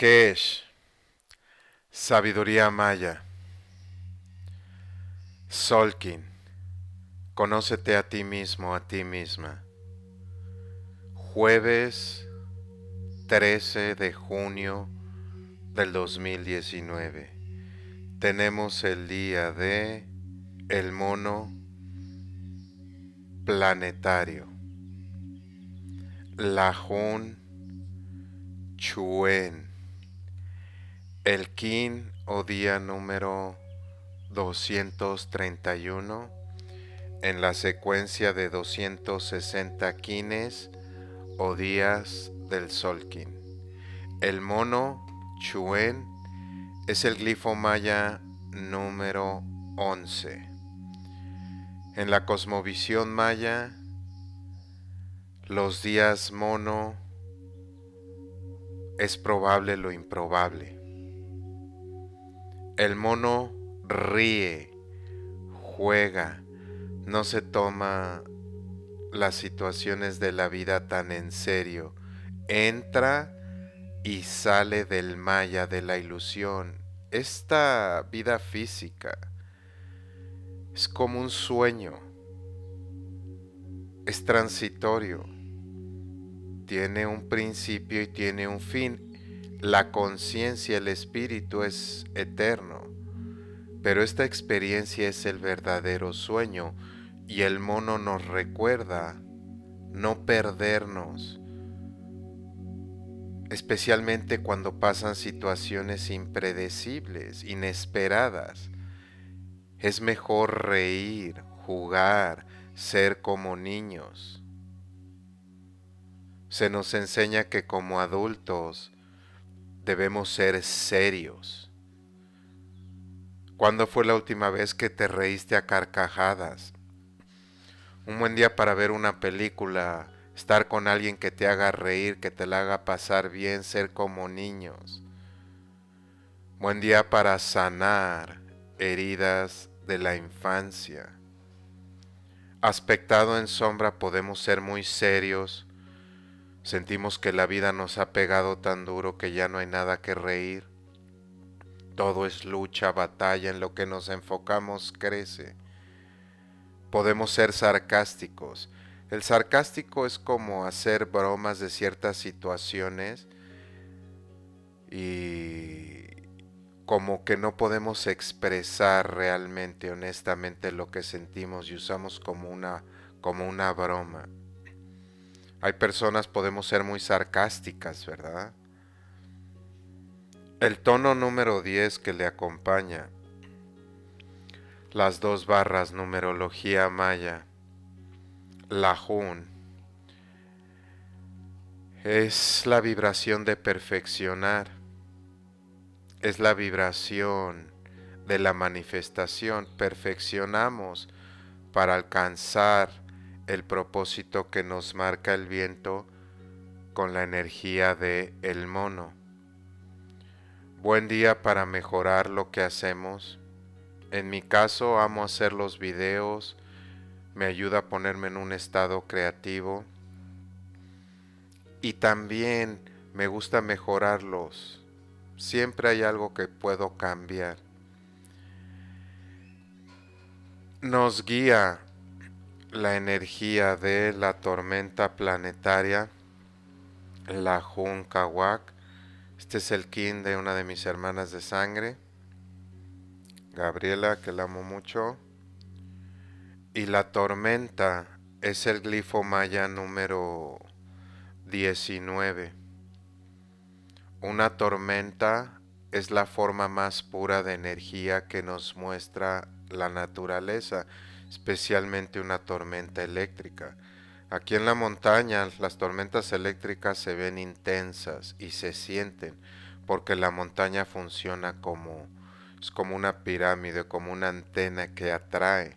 es Sabiduría Maya, Solkin, Conócete a ti mismo, a ti misma. Jueves 13 de junio del 2019. Tenemos el día de el mono planetario. Lajun Chuen. El Kin o día número 231 en la secuencia de 260 kines o días del sol kin El mono Chuen es el glifo maya número 11. En la cosmovisión maya, los días mono es probable lo improbable. El mono ríe, juega, no se toma las situaciones de la vida tan en serio. Entra y sale del maya de la ilusión. Esta vida física es como un sueño. Es transitorio. Tiene un principio y tiene un fin la conciencia, el espíritu es eterno, pero esta experiencia es el verdadero sueño y el mono nos recuerda no perdernos, especialmente cuando pasan situaciones impredecibles, inesperadas. Es mejor reír, jugar, ser como niños. Se nos enseña que como adultos, debemos ser serios. ¿Cuándo fue la última vez que te reíste a carcajadas? Un buen día para ver una película, estar con alguien que te haga reír, que te la haga pasar bien, ser como niños. Buen día para sanar heridas de la infancia. Aspectado en sombra podemos ser muy serios, Sentimos que la vida nos ha pegado tan duro que ya no hay nada que reír. Todo es lucha, batalla, en lo que nos enfocamos crece. Podemos ser sarcásticos. El sarcástico es como hacer bromas de ciertas situaciones y como que no podemos expresar realmente, honestamente lo que sentimos y usamos como una, como una broma. Hay personas, podemos ser muy sarcásticas, ¿verdad? El tono número 10 que le acompaña. Las dos barras numerología maya. la Jun Es la vibración de perfeccionar. Es la vibración de la manifestación. Perfeccionamos para alcanzar el propósito que nos marca el viento con la energía de el mono. Buen día para mejorar lo que hacemos. En mi caso amo hacer los videos, me ayuda a ponerme en un estado creativo y también me gusta mejorarlos. Siempre hay algo que puedo cambiar. Nos guía la energía de la tormenta planetaria, la Juncahuac. Este es el kin de una de mis hermanas de sangre, Gabriela, que la amo mucho. Y la tormenta es el glifo maya número 19. Una tormenta es la forma más pura de energía que nos muestra la naturaleza especialmente una tormenta eléctrica. Aquí en la montaña las tormentas eléctricas se ven intensas y se sienten porque la montaña funciona como, es como una pirámide, como una antena que atrae.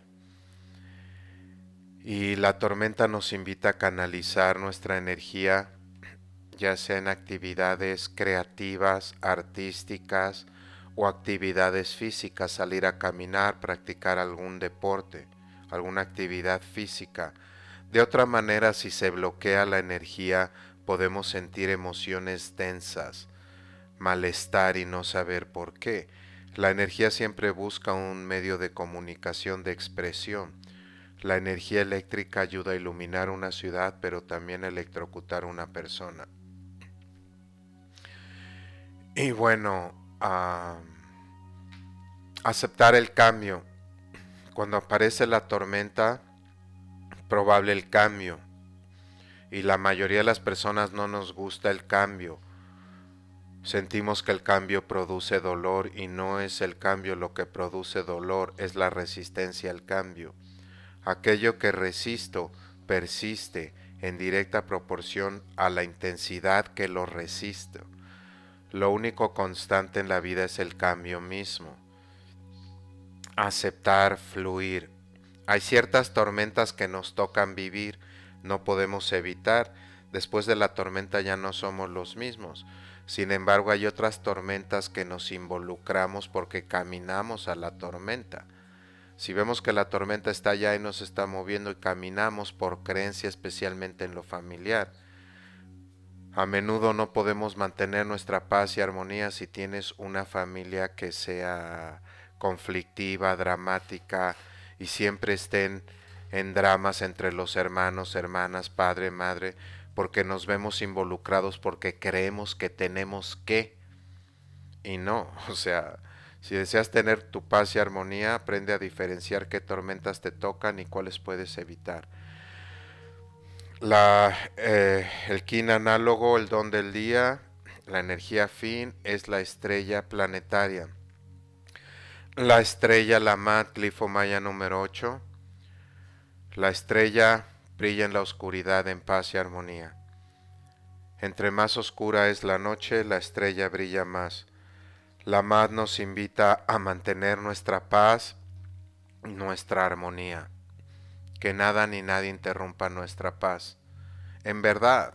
Y la tormenta nos invita a canalizar nuestra energía, ya sea en actividades creativas, artísticas o actividades físicas, salir a caminar, practicar algún deporte alguna actividad física. De otra manera, si se bloquea la energía, podemos sentir emociones tensas, malestar y no saber por qué. La energía siempre busca un medio de comunicación, de expresión. La energía eléctrica ayuda a iluminar una ciudad, pero también a electrocutar una persona. Y bueno, ah, aceptar el cambio cuando aparece la tormenta, probable el cambio. Y la mayoría de las personas no nos gusta el cambio. Sentimos que el cambio produce dolor y no es el cambio lo que produce dolor, es la resistencia al cambio. Aquello que resisto persiste en directa proporción a la intensidad que lo resisto. Lo único constante en la vida es el cambio mismo aceptar, fluir. Hay ciertas tormentas que nos tocan vivir, no podemos evitar. Después de la tormenta ya no somos los mismos. Sin embargo, hay otras tormentas que nos involucramos porque caminamos a la tormenta. Si vemos que la tormenta está allá y nos está moviendo y caminamos por creencia, especialmente en lo familiar, a menudo no podemos mantener nuestra paz y armonía si tienes una familia que sea conflictiva, dramática, y siempre estén en dramas entre los hermanos, hermanas, padre, madre, porque nos vemos involucrados porque creemos que tenemos que. Y no, o sea, si deseas tener tu paz y armonía, aprende a diferenciar qué tormentas te tocan y cuáles puedes evitar. La, eh, el kin análogo, el don del día, la energía fin, es la estrella planetaria la estrella Lamat Glifomaya número 8. La estrella brilla en la oscuridad en paz y armonía. Entre más oscura es la noche, la estrella brilla más. MAD nos invita a mantener nuestra paz y nuestra armonía. Que nada ni nadie interrumpa nuestra paz. En verdad,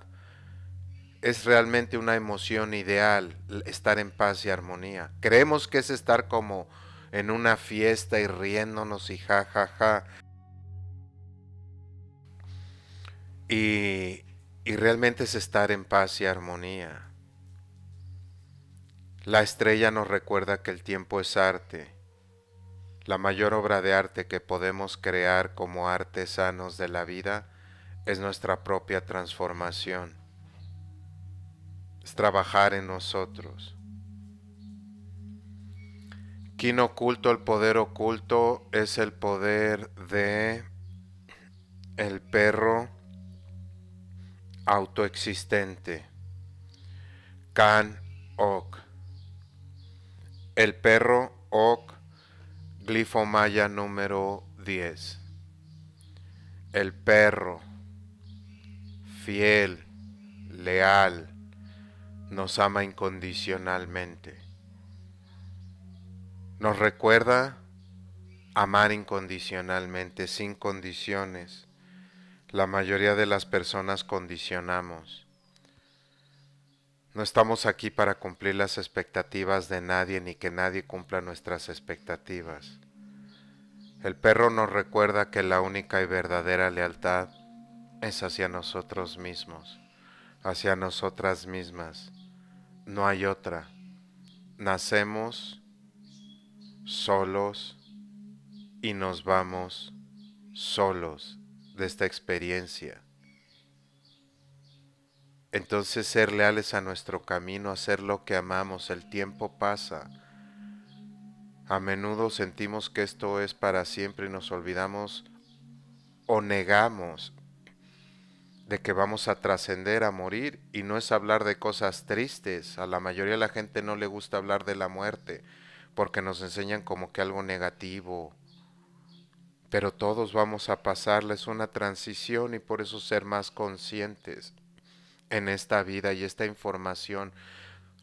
es realmente una emoción ideal estar en paz y armonía. Creemos que es estar como en una fiesta y riéndonos y ja, ja, ja. Y, y realmente es estar en paz y armonía. La estrella nos recuerda que el tiempo es arte, la mayor obra de arte que podemos crear como artesanos de la vida es nuestra propia transformación, es trabajar en nosotros. Quien oculto, el poder oculto es el poder de el perro autoexistente. Kan Ok. El perro Ok, glifo maya número 10. El perro fiel, leal, nos ama incondicionalmente nos recuerda amar incondicionalmente, sin condiciones. La mayoría de las personas condicionamos. No estamos aquí para cumplir las expectativas de nadie ni que nadie cumpla nuestras expectativas. El perro nos recuerda que la única y verdadera lealtad es hacia nosotros mismos, hacia nosotras mismas. No hay otra. Nacemos solos y nos vamos solos de esta experiencia. Entonces ser leales a nuestro camino, hacer lo que amamos, el tiempo pasa. A menudo sentimos que esto es para siempre y nos olvidamos o negamos de que vamos a trascender, a morir, y no es hablar de cosas tristes. A la mayoría de la gente no le gusta hablar de la muerte porque nos enseñan como que algo negativo. Pero todos vamos a pasarles una transición y por eso ser más conscientes en esta vida y esta información.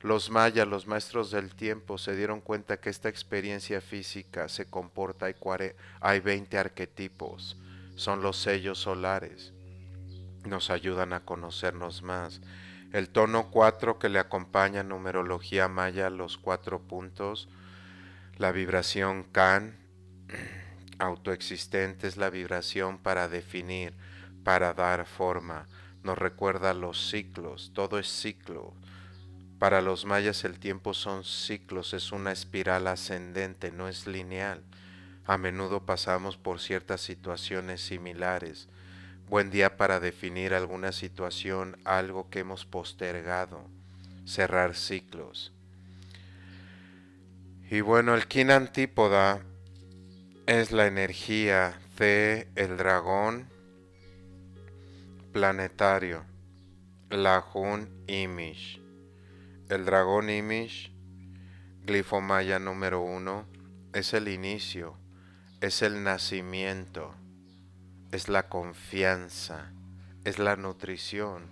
Los mayas, los maestros del tiempo, se dieron cuenta que esta experiencia física se comporta, hay, hay 20 arquetipos, son los sellos solares, nos ayudan a conocernos más. El tono 4 que le acompaña numerología maya, los cuatro puntos, la vibración can autoexistente es la vibración para definir, para dar forma. Nos recuerda los ciclos, todo es ciclo. Para los mayas el tiempo son ciclos, es una espiral ascendente, no es lineal. A menudo pasamos por ciertas situaciones similares. Buen día para definir alguna situación, algo que hemos postergado. Cerrar ciclos. Y bueno, el kin antípoda es la energía de el dragón planetario, la Jun Imish. El dragón Imish, glifo maya número uno, es el inicio, es el nacimiento, es la confianza, es la nutrición.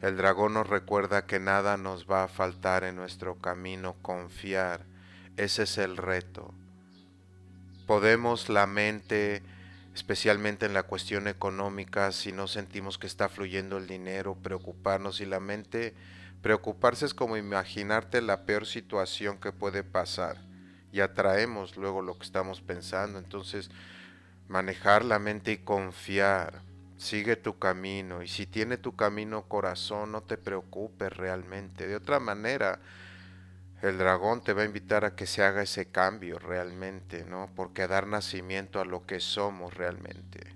El dragón nos recuerda que nada nos va a faltar en nuestro camino, confiar ese es el reto. Podemos la mente, especialmente en la cuestión económica, si no sentimos que está fluyendo el dinero, preocuparnos y la mente, preocuparse es como imaginarte la peor situación que puede pasar y atraemos luego lo que estamos pensando. Entonces, manejar la mente y confiar. Sigue tu camino y si tiene tu camino corazón, no te preocupes realmente. De otra manera, el dragón te va a invitar a que se haga ese cambio realmente, ¿no? Porque dar nacimiento a lo que somos realmente.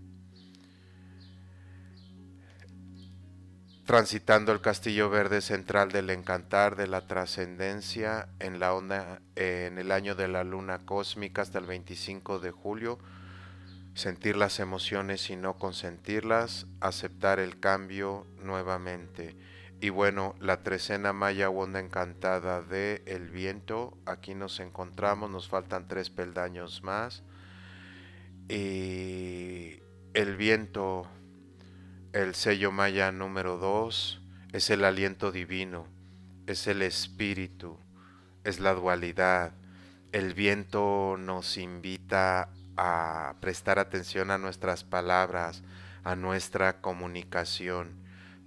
Transitando el castillo verde central del encantar de la trascendencia en la onda eh, en el año de la luna cósmica hasta el 25 de julio, sentir las emociones y no consentirlas, aceptar el cambio nuevamente y bueno, la trecena maya onda encantada de El Viento. Aquí nos encontramos, nos faltan tres peldaños más. Y El Viento, el sello maya número 2, es el aliento divino, es el espíritu, es la dualidad. El viento nos invita a prestar atención a nuestras palabras, a nuestra comunicación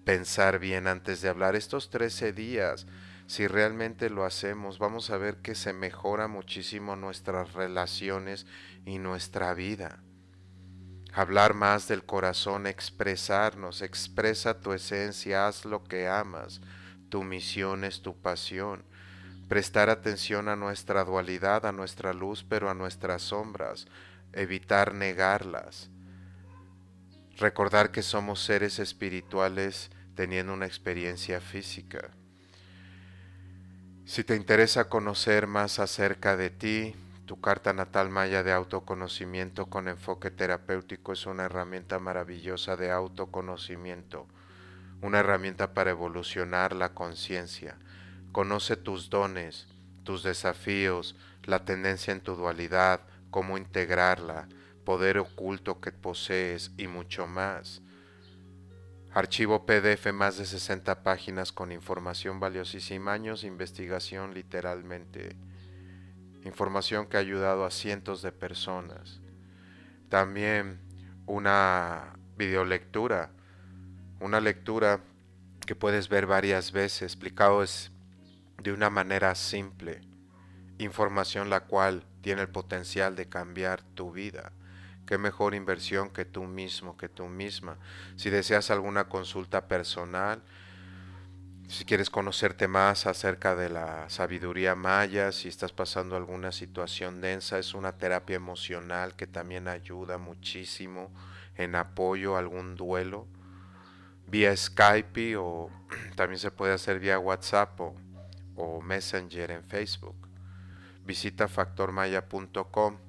pensar bien antes de hablar. Estos 13 días, si realmente lo hacemos, vamos a ver que se mejora muchísimo nuestras relaciones y nuestra vida. Hablar más del corazón, expresarnos, expresa tu esencia, haz lo que amas, tu misión es tu pasión. Prestar atención a nuestra dualidad, a nuestra luz, pero a nuestras sombras, evitar negarlas recordar que somos seres espirituales teniendo una experiencia física. Si te interesa conocer más acerca de ti, tu carta natal maya de autoconocimiento con enfoque terapéutico es una herramienta maravillosa de autoconocimiento, una herramienta para evolucionar la conciencia. Conoce tus dones, tus desafíos, la tendencia en tu dualidad, cómo integrarla, poder oculto que posees y mucho más. Archivo PDF más de 60 páginas con información valiosísima, años investigación literalmente. Información que ha ayudado a cientos de personas. También una videolectura, una lectura que puedes ver varias veces, explicado es de una manera simple, información la cual tiene el potencial de cambiar tu vida. Qué mejor inversión que tú mismo, que tú misma. Si deseas alguna consulta personal, si quieres conocerte más acerca de la sabiduría maya, si estás pasando alguna situación densa, es una terapia emocional que también ayuda muchísimo en apoyo a algún duelo, vía Skype o también se puede hacer vía WhatsApp o, o Messenger en Facebook. Visita factormaya.com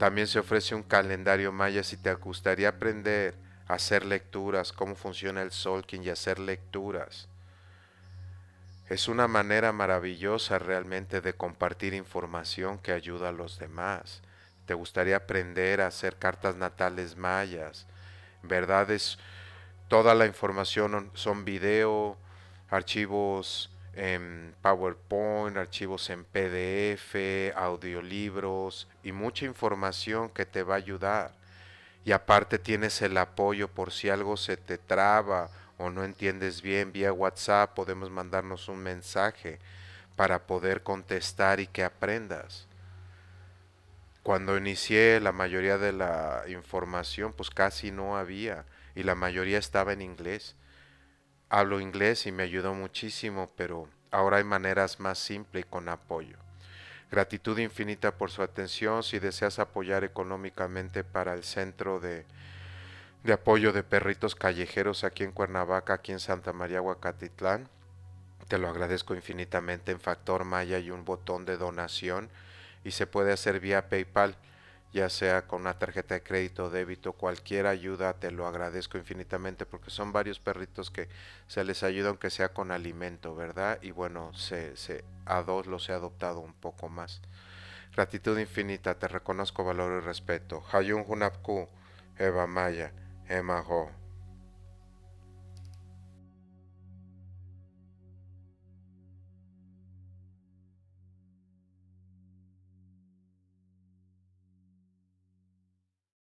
también se ofrece un calendario maya si te gustaría aprender a hacer lecturas, cómo funciona el Solkin y hacer lecturas. Es una manera maravillosa realmente de compartir información que ayuda a los demás. Te gustaría aprender a hacer cartas natales mayas, verdades, toda la información son video, archivos en PowerPoint, archivos en PDF, audiolibros y mucha información que te va a ayudar. Y aparte tienes el apoyo por si algo se te traba o no entiendes bien vía WhatsApp, podemos mandarnos un mensaje para poder contestar y que aprendas. Cuando inicié la mayoría de la información pues casi no había y la mayoría estaba en inglés hablo inglés y me ayudó muchísimo, pero ahora hay maneras más simples y con apoyo. Gratitud infinita por su atención. Si deseas apoyar económicamente para el centro de, apoyo de perritos callejeros aquí en Cuernavaca, aquí en Santa María Huacatitlán, te lo agradezco infinitamente. En Factor Maya hay un botón de donación y se puede hacer vía PayPal ya sea con una tarjeta de crédito, débito, cualquier ayuda, te lo agradezco infinitamente porque son varios perritos que se les ayuda aunque sea con alimento, ¿verdad? Y bueno, se, a dos los he adoptado un poco más. Gratitud infinita, te reconozco valor y respeto. Hayun Hunapku, Eva Maya,